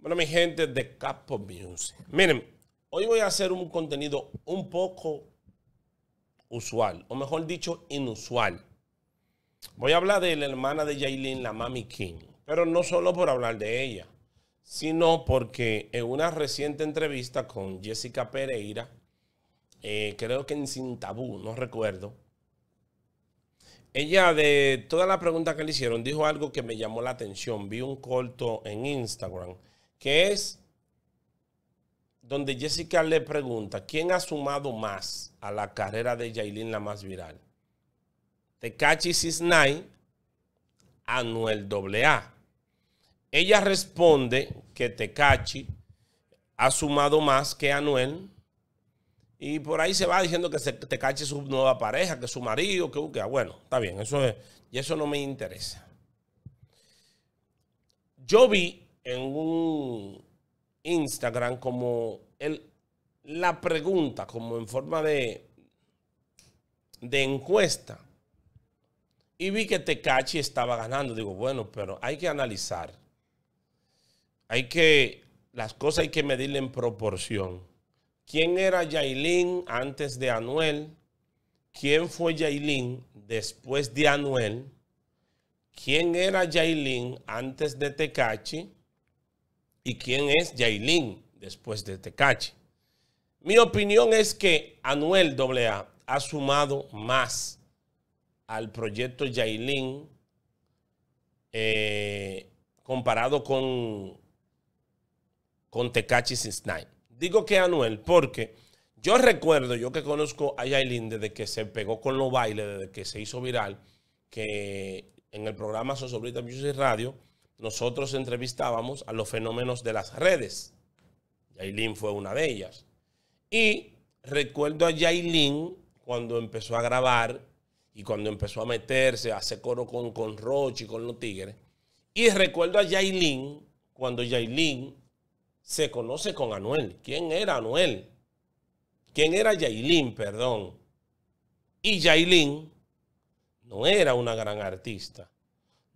Bueno, mi gente de Capo Music. Miren, hoy voy a hacer un contenido un poco usual, o mejor dicho, inusual. Voy a hablar de la hermana de Jailin, la Mami King, pero no solo por hablar de ella, sino porque en una reciente entrevista con Jessica Pereira, eh, creo que en Sin Tabú, no recuerdo, ella de todas las preguntas que le hicieron dijo algo que me llamó la atención. Vi un corto en Instagram que es donde Jessica le pregunta, ¿quién ha sumado más a la carrera de Yailin la más viral? Tekachi 69, Anuel AA. Ella responde que Tekachi ha sumado más que Anuel. Y por ahí se va diciendo que Tecachi es su nueva pareja, que su marido, que busca. Uh, ah, bueno, está bien, eso y eso no me interesa. Yo vi en un Instagram como el, la pregunta, como en forma de, de encuesta. Y vi que Tecachi estaba ganando. Digo, bueno, pero hay que analizar. Hay que, las cosas hay que medirle en proporción. ¿Quién era Yailin antes de Anuel? ¿Quién fue Yailin después de Anuel? ¿Quién era Yailin antes de Tecachi? y quién es Yailin después de Tecachi. Mi opinión es que Anuel AA ha sumado más al proyecto Yailin eh, comparado con, con Sin Snipe. Digo que Anuel porque yo recuerdo, yo que conozco a Yailin desde que se pegó con los bailes, desde que se hizo viral, que en el programa Sosobrita Music Radio nosotros entrevistábamos a los fenómenos de las redes. Yailin fue una de ellas. Y recuerdo a Yailin cuando empezó a grabar y cuando empezó a meterse, a hacer coro con, con y con los tigres. Y recuerdo a Yailin cuando Yailin se conoce con Anuel. ¿Quién era Anuel? ¿Quién era Yailin, perdón? Y Yailin no era una gran artista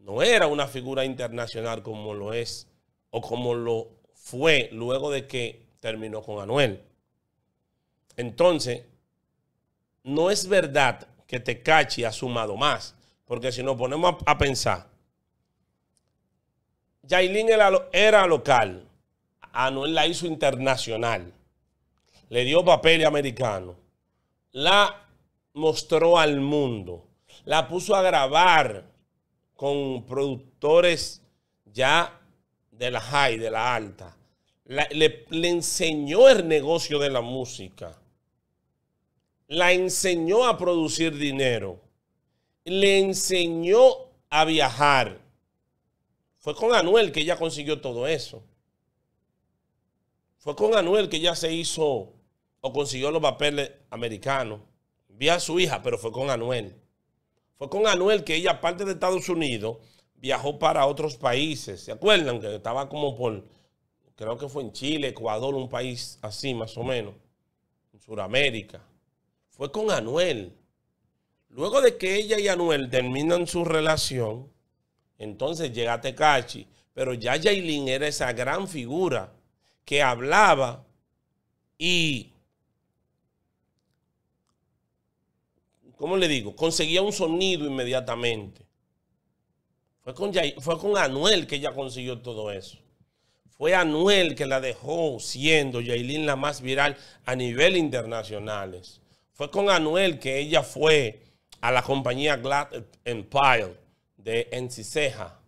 no era una figura internacional como lo es o como lo fue luego de que terminó con Anuel. Entonces, no es verdad que Tecachi ha sumado más, porque si nos ponemos a, pensar, Yailin era, era local, Anuel la hizo internacional, le dio papel americano, la mostró al mundo, la puso a grabar con productores ya de la high, de la alta. le, enseñó el negocio de la música. La enseñó a producir dinero. Le enseñó a viajar. Fue con Anuel que ella consiguió todo eso. Fue con Anuel que ella se hizo o consiguió los papeles americanos. Vía a su hija, pero fue con Anuel. Fue con Anuel que ella, aparte de Estados Unidos, viajó para otros países. ¿Se acuerdan? Que estaba como por, creo que fue en Chile, Ecuador, un país así más o menos, en Sudamérica. Fue con Anuel. Luego de que ella y Anuel terminan su relación, entonces llega Tecachi. Pero ya Jailin era esa gran figura que hablaba y ¿cómo le digo? Conseguía un sonido inmediatamente. Fue con, fue con Anuel que ella consiguió todo eso. Fue Anuel que la dejó siendo Yailin la más viral a nivel internacional. Fue con Anuel que ella fue a la compañía Glad Empire de Enciseja,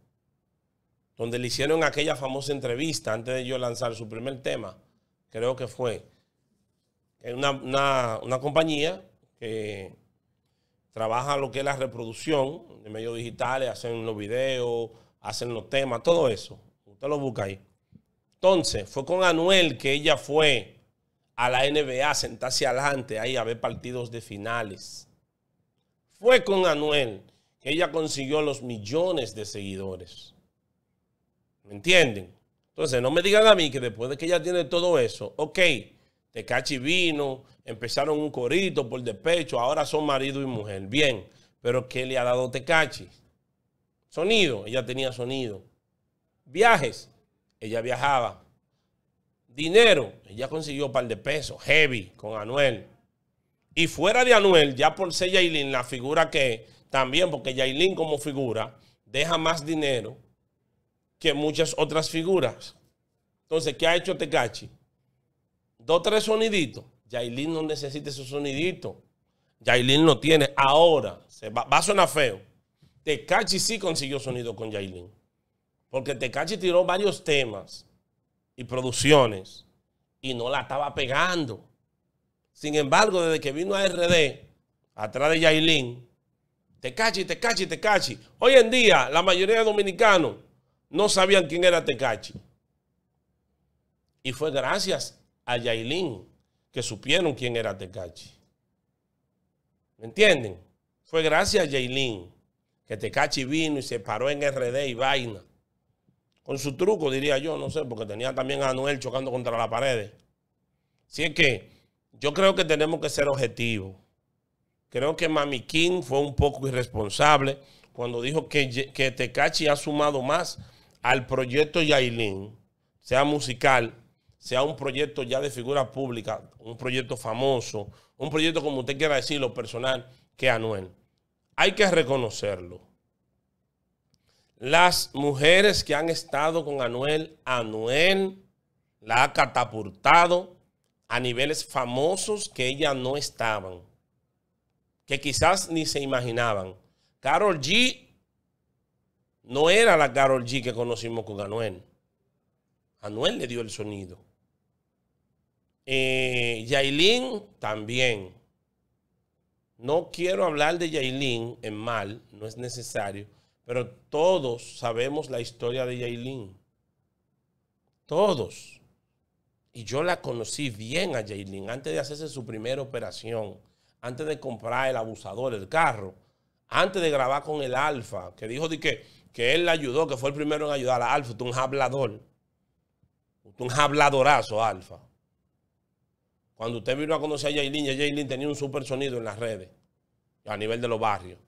donde le hicieron aquella famosa entrevista antes de yo lanzar su primer tema. Creo que fue una, una, una compañía que trabaja lo que es la reproducción de medios digitales, hacen los videos, hacen los temas, todo eso. Usted lo busca ahí. Entonces, fue con Anuel que ella fue a la NBA a sentarse adelante ahí a ver partidos de finales. Fue con Anuel que ella consiguió los millones de seguidores. ¿Me entienden? Entonces, no me digan a mí que después de que ella tiene todo eso, ok, Tecachi vino, empezaron un corito por despecho, ahora son marido y mujer. Bien, pero ¿qué le ha dado Tecachi? Sonido, ella tenía sonido. Viajes, ella viajaba. Dinero, ella consiguió un par de pesos, heavy, con Anuel. Y fuera de Anuel, ya por ser Yailin, la figura que también, porque Yailin como figura deja más dinero que muchas otras figuras. Entonces, ¿qué ha hecho Tecachi? dos, tres soniditos. Yailin no necesita esos soniditos. Yailin no tiene. Ahora, se va, a sonar feo. Tecachi sí consiguió sonido con Yailin. Porque Tecachi tiró varios temas y producciones y no la estaba pegando. Sin embargo, desde que vino a RD, atrás de Yailin, Tecachi, Tecachi, Tecachi. Hoy en día, la mayoría de dominicanos no sabían quién era Tecachi. Y fue gracias a Yailin, que supieron quién era Tecachi. ¿Me entienden? Fue gracias a Yailin que Tecachi vino y se paró en RD y vaina. Con su truco, diría yo, no sé, porque tenía también a Anuel chocando contra la pared... Así es que yo creo que tenemos que ser objetivos. Creo que Mami King fue un poco irresponsable cuando dijo que, que Tecachi ha sumado más al proyecto Yailin, sea musical, sea un proyecto ya de figura pública, un proyecto famoso, un proyecto, como usted quiera decirlo, personal, que Anuel. Hay que reconocerlo. Las mujeres que han estado con Anuel, Anuel la ha catapultado a niveles famosos que ella no estaban, que quizás ni se imaginaban. Carol G no era la Carol G que conocimos con Anuel. Anuel le dio el sonido. Eh, Yailin también. No quiero hablar de Yailin en mal, no es necesario, pero todos sabemos la historia de Yailin. Todos. Y yo la conocí bien a Yailin antes de hacerse su primera operación, antes de comprar el abusador, el carro, antes de grabar con el Alfa, que dijo de que, que él la ayudó, que fue el primero en ayudar a Alfa. un hablador. un habladorazo, Alfa. Cuando usted vino a conocer a Jaylin, ya Jaylin tenía un super sonido en las redes, a nivel de los barrios.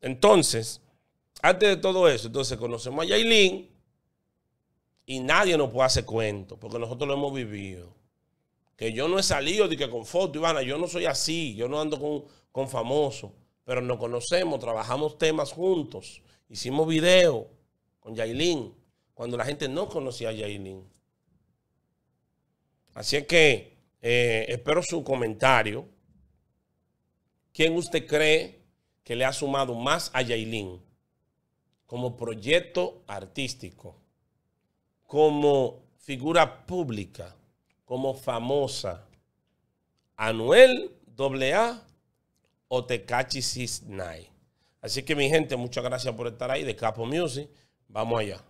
Entonces, antes de todo eso, entonces conocemos a Yailin. y nadie nos puede hacer cuento, porque nosotros lo hemos vivido. Que yo no he salido de que con foto, Ivana, yo no soy así, yo no ando con, con famosos, pero nos conocemos, trabajamos temas juntos, hicimos videos con Yailin, cuando la gente no conocía a Yailin. Así es que eh, espero su comentario. ¿Quién usted cree que le ha sumado más a Yailin como proyecto artístico, como figura pública, como famosa? ¿Anuel AA o Tecachi Night. Así que mi gente, muchas gracias por estar ahí de Capo Music. Vamos allá.